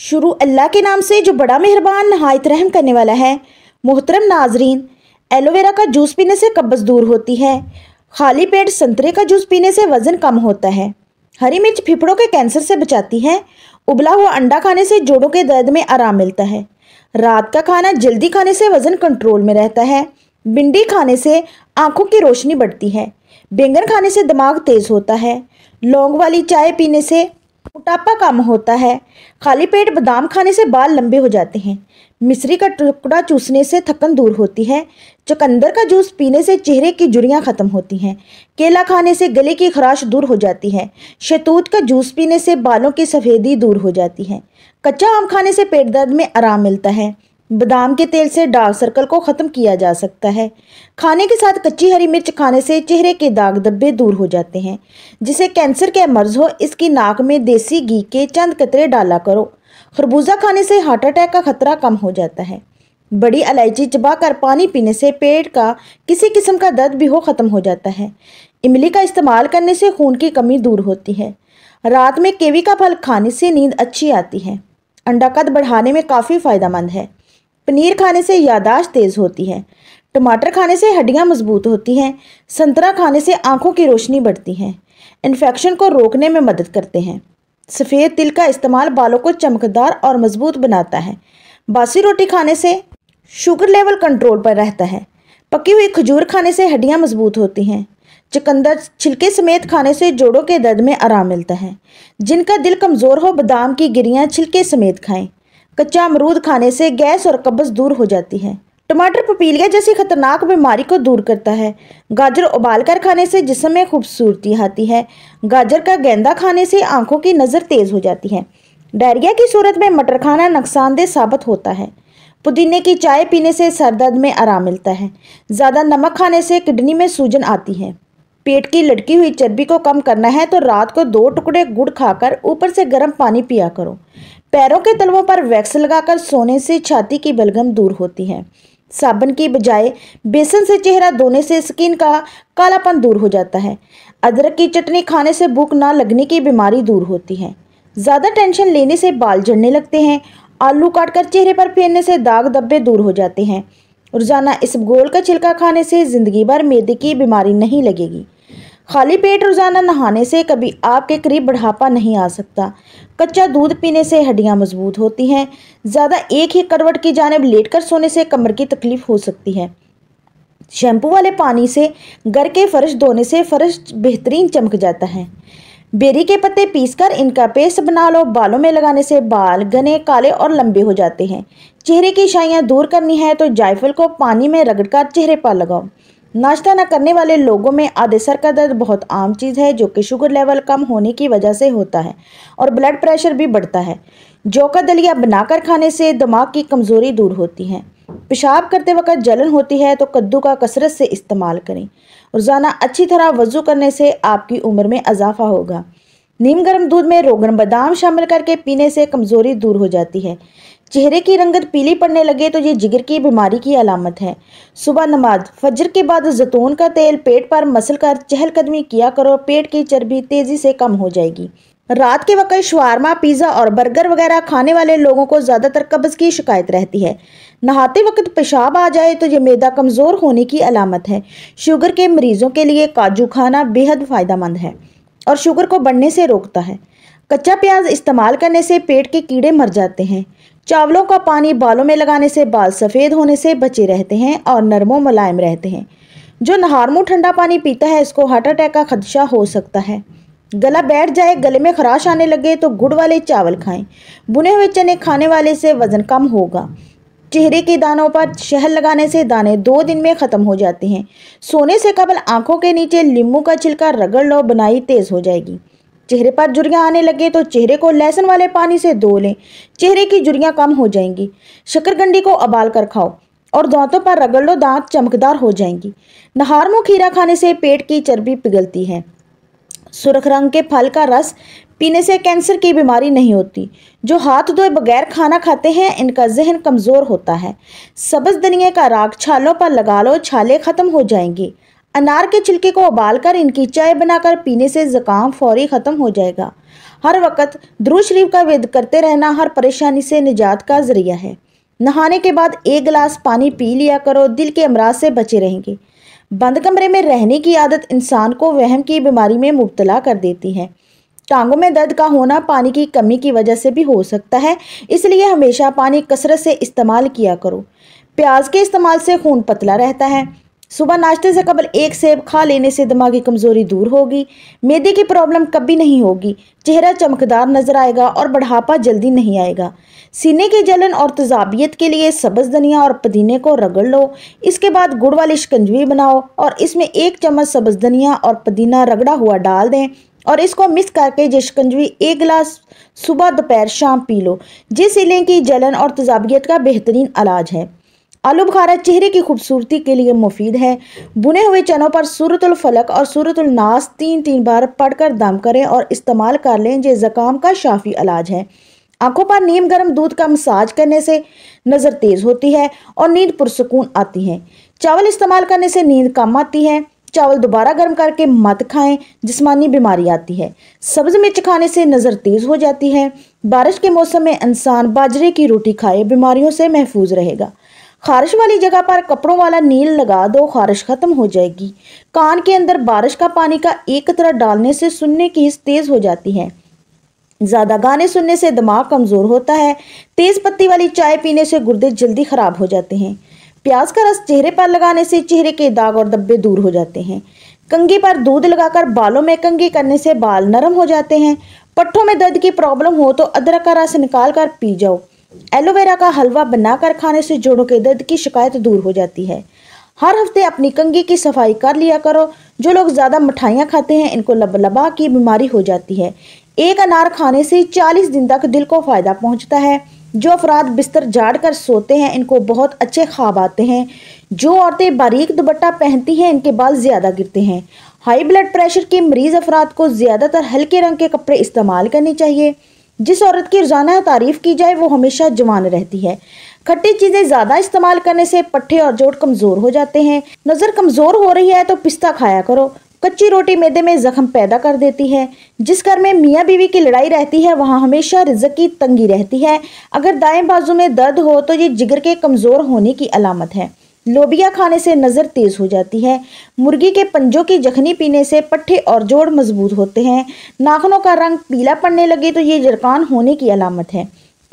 शुरू अल्लाह के नाम से जो बड़ा मेहरबान नहायत रहम करने वाला है मोहतरम नाजरीन एलोवेरा का जूस पीने से कब्ज़ दूर होती है खाली पेट संतरे का जूस पीने से वज़न कम होता है हरी मिर्च फिफड़ों के कैंसर से बचाती है उबला हुआ अंडा खाने से जोड़ों के दर्द में आराम मिलता है रात का खाना जल्दी खाने से वज़न कंट्रोल में रहता है भिंडी खाने से आँखों की रोशनी बढ़ती है बैंगन खाने से दिमाग तेज़ होता है लौंग वाली चाय पीने से मोटापा कम होता है खाली पेट बादाम खाने से बाल लंबे हो जाते हैं मिश्री का टुकड़ा चूसने से थकन दूर होती है चुकंदर का जूस पीने से चेहरे की जुड़ियाँ ख़त्म होती हैं केला खाने से गले की खराश दूर हो जाती है शहतूत का जूस पीने से बालों की सफ़ेदी दूर हो जाती है कच्चा आम खाने से पेट दर्द में आराम मिलता है बादाम के तेल से डार्क सर्कल को ख़त्म किया जा सकता है खाने के साथ कच्ची हरी मिर्च खाने से चेहरे के दाग धब्बे दूर हो जाते हैं जिसे कैंसर के मर्ज हो इसकी नाक में देसी घी के चंद कतरे डाला करो खरबूजा खाने से हार्ट अटैक का खतरा कम हो जाता है बड़ी इलायची चबाकर पानी पीने से पेट का किसी किस्म का दर्द भी हो ख़त्म हो जाता है इमली का इस्तेमाल करने से खून की कमी दूर होती है रात में केवी का फल खाने से नींद अच्छी आती है अंडा कद बढ़ाने में काफ़ी फ़ायदा है पनीर खाने से यादाश्त तेज़ होती है टमाटर खाने से हड्डियाँ मजबूत होती हैं संतरा खाने से आँखों की रोशनी बढ़ती है इन्फेक्शन को रोकने में मदद करते हैं सफ़ेद तिल का इस्तेमाल बालों को चमकदार और मजबूत बनाता है बासी रोटी खाने से शुगर लेवल कंट्रोल पर रहता है पकी हुई खजूर खाने से हड्डियाँ मजबूत होती हैं चकंदर छिलके समेत खाने से जोड़ों के दर्द में आराम मिलता है जिनका दिल कमज़ोर हो बादाम की गिरियाँ छिलके समेत खाएं कच्चा अमरूद खाने से गैस और कब्ज दूर हो जाती है टमाटर पपीलिया जैसी खतरनाक बीमारी को दूर करता है गाजर उबालकर खाने से जिसम में खूबसूरती आती है गाजर का गेंदा खाने से आंखों की नज़र तेज़ हो जाती है डायरिया की सूरत में मटर खाना नुकसानदेह साबित होता है पुदीने की चाय पीने से सर दर्द में आराम मिलता है ज़्यादा नमक खाने से किडनी में सूजन आती है पेट की लटकी हुई चर्बी को कम करना है तो रात को दो टुकड़े गुड़ खाकर ऊपर से गर्म पानी पिया करो पैरों के तलवों पर वैक्स लगाकर सोने से छाती की बलगम दूर होती है साबुन की बजाय बेसन से चेहरा धोने से स्किन का कालापन दूर हो जाता है अदरक की चटनी खाने से भूख ना लगने की बीमारी दूर होती है ज़्यादा टेंशन लेने से बाल झड़ने लगते हैं आलू काटकर चेहरे पर फेरने से दाग धब्बे दूर हो जाते हैं रोज़ाना इस गोल का छिलका खाने से ज़िंदगी भर मेदे की बीमारी नहीं लगेगी खाली पेट रोज़ाना नहाने से कभी आपके करीब बढ़ापा नहीं आ सकता कच्चा दूध पीने से हड्डियां मजबूत होती हैं ज़्यादा एक ही करवट की जानब लेटकर सोने से कमर की तकलीफ हो सकती है शैम्पू वाले पानी से घर के फर्श धोने से फर्श बेहतरीन चमक जाता है बेरी के पत्ते पीसकर इनका पेस्ट बना लो बालों में लगाने से बाल घने काले और लंबे हो जाते हैं चेहरे की शाइयाँ दूर करनी है तो जायफल को पानी में रगड़कर चेहरे पर लगाओ नाश्ता न करने वाले लोगों में आधे सर का दर्द बहुत आम चीज़ है जो कि शुगर लेवल कम होने की वजह से होता है और ब्लड प्रेशर भी बढ़ता है जौ का दलिया बनाकर खाने से दिमाग की कमज़ोरी दूर होती है पेशाब करते वक्त जलन होती है तो कद्दू का कसरत से इस्तेमाल करें रोज़ाना अच्छी तरह वजू करने से आपकी उम्र में इजाफा होगा नीम गर्म दूध में रोगन बादाम शामिल करके पीने से कमज़ोरी दूर हो जाती है चेहरे की रंगत पीली पड़ने लगे तो ये जिगर की बीमारी की अलामत है सुबह नमाज फजर के बाद जैतून का तेल पेट पर मसल कर चहलकदमी किया करो पेट की चर्बी तेज़ी से कम हो जाएगी रात के वक्त शवारमा पिज़्ज़ा और बर्गर वगैरह खाने वाले लोगों को ज़्यादातर कब्ज़ की शिकायत रहती है नहाते वक्त पेशाब आ जाए तो ये मैदा कमज़ोर होने की अलामत है शुगर के मरीज़ों के लिए काजू खाना बेहद फ़ायदेमंद है और शुगर को बढ़ने से रोकता है कच्चा प्याज इस्तेमाल करने से पेट के कीड़े मर जाते हैं चावलों का पानी बालों में लगाने से बाल सफ़ेद होने से बचे रहते हैं और नरमो मुलायम रहते हैं जो नहारमो ठंडा पानी पीता है इसको हार्ट अटैक का खदशा हो सकता है गला बैठ जाए गले में खराश आने लगे तो गुड़ वाले चावल खाएं बुने हुए चने खाने वाले से वज़न कम होगा चेहरे के दानों पर शहद लगाने से दाने दो दिन में ख़त्म हो जाते हैं सोने से कबल आंखों के नीचे नींबू का छिलका रगड़ लो बनाई तेज़ हो जाएगी चेहरे पर जुरियाँ आने लगे तो चेहरे को लहसुन वाले पानी से धो लें चेहरे की जुरियाँ कम हो जाएंगी शकरगंडी को उबाल कर खाओ और दांतों पर रगड़ लो दांत चमकदार हो जाएंगी नहार मुँह खीरा खाने से पेट की चर्बी पिघलती है सुरख रंग के फल का रस पीने से कैंसर की बीमारी नहीं होती जो हाथ धोए बगैर खाना खाते हैं इनका जहन कमज़ोर होता है सब्ज़ धनिए का राग छालों पर लगा लो छाले ख़त्म हो जाएंगी अनार के छिलके को उबालकर इनकी चाय बनाकर पीने से ज़ुकाम फौरी ख़त्म हो जाएगा हर वक्त द्रू शरीफ का वेद करते रहना हर परेशानी से निजात का ज़रिया है नहाने के बाद एक गिलास पानी पी लिया करो दिल के अमराज से बचे रहेंगे बंद कमरे में रहने की आदत इंसान को वहम की बीमारी में मुबतला कर देती है टांगों में दर्द का होना पानी की कमी की वजह से भी हो सकता है इसलिए हमेशा पानी कसरत से इस्तेमाल किया करो प्याज के इस्तेमाल से खून पतला रहता है सुबह नाश्ते से कबल एक सेब खा लेने से दिमागी कमज़ोरी दूर होगी मेदे की प्रॉब्लम कभी नहीं होगी चेहरा चमकदार नजर आएगा और बढ़ापा जल्दी नहीं आएगा सीने की जलन और तजाबियत के लिए सब्ज़ धनिया और पुदीने को रगड़ लो इसके बाद गुड़ वाली शिकंजवी बनाओ और इसमें एक चम्मच सब्ज़ धनिया और पुदीना रगड़ा हुआ डाल दें और इसको मिक्स करके जो शिकंजवी एक गिलास सुबह दोपहर शाम पी लो जिस सीने की जलन और तजाबियत का बेहतरीन इलाज है आलू बुखारा चेहरे की खूबसूरती के लिए मुफीद है बुने हुए चनों पर सूरतुल फलक और सूरतुल नास तीन तीन बार पढ़कर दम करें और इस्तेमाल कर लें ये जकाम का शाफी इलाज है आंखों पर नीम गर्म दूध का मसाज करने से नज़र तेज़ होती है और नींद पुरसकून आती है चावल इस्तेमाल करने से नींद कम आती है चावल दोबारा गर्म करके मत खाएं जिस्मानी बीमारी आती है सब्ज़ मिर्च खाने से नज़र तेज़ हो जाती है बारिश के मौसम में इंसान बाजरे की रोटी खाए बीमारियों से महफूज रहेगा खारिश वाली जगह पर कपड़ों वाला नील लगा दो खारिश खत्म हो जाएगी कान के अंदर बारिश का पानी का एक तरह डालने से सुनने की हिस्स तेज हो जाती है ज़्यादा गाने सुनने से दिमाग कमज़ोर होता है तेज़ पत्ती वाली चाय पीने से गुर्दे जल्दी ख़राब हो जाते हैं प्याज का रस चेहरे पर लगाने से चेहरे के दाग और दब्बे दूर हो जाते हैं कंगी पर दूध लगाकर बालों में कंगी करने से बाल नरम हो जाते हैं पट्ठों में दर्द की प्रॉब्लम हो तो अदरक का रस निकाल कर पी जाओ एलोवेरा का हलवा बनाकर खाने से जोड़ों के दर्द की शिकायत दूर हो जाती है हर हफ्ते अपनी कंगी की सफाई कर लिया करो जो लोग ज़्यादा मिठाइयाँ खाते हैं इनको लबलबा की बीमारी हो जाती है एक अनार खाने से 40 दिन तक दिल को फ़ायदा पहुंचता है जो अफराद बिस्तर झाड़ कर सोते हैं इनको बहुत अच्छे ख्वाब आते हैं जो औरतें बारीक दुपट्टा पहनती हैं इनके बाल ज़्यादा गिरते हैं हाई ब्लड प्रेशर के मरीज़ अफराद को ज़्यादातर हल्के रंग के कपड़े इस्तेमाल करने चाहिए जिस औरत की रोज़ाना तारीफ़ की जाए वो हमेशा जवान रहती है खट्टी चीज़ें ज़्यादा इस्तेमाल करने से पट्ठे और जोड़ कमज़ोर हो जाते हैं नज़र कमज़ोर हो रही है तो पिस्ता खाया करो कच्ची रोटी मैदे में जख्म पैदा कर देती है जिस घर में मियाँ बीवी की लड़ाई रहती है वहाँ हमेशा रिजक की तंगी रहती है अगर दाएं बाजू में दर्द हो तो ये जिगर के कमज़ोर होने की अलामत है लोबिया खाने से नज़र तेज़ हो जाती है मुर्गी के पंजों की जखनी पीने से पट्ठे और जोड़ मजबूत होते हैं नाखनों का रंग पीला पड़ने लगे तो ये जरकान होने की अलामत है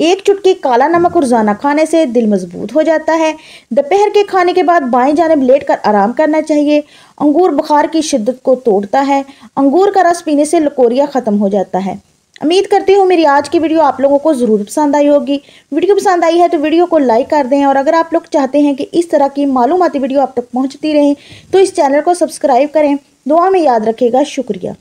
एक चुटकी काला नमक रोज़ाना खाने से दिल मजबूत हो जाता है दोपहर के खाने के बाद बाएं जानब लेट कर आराम करना चाहिए अंगूर बुखार की शिद्दत को तोड़ता है अंगूर का रस पीने से लकोरिया ख़त्म हो जाता है उम्मीद करती हूँ मेरी आज की वीडियो आप लोगों को ज़रूर पसंद आई होगी वीडियो पसंद आई है तो वीडियो को लाइक कर दें और अगर आप लोग चाहते हैं कि इस तरह की मालूमती वीडियो आप तक पहुँचती रहें तो इस चैनल को सब्सक्राइब करें दुआ में याद रखेगा शुक्रिया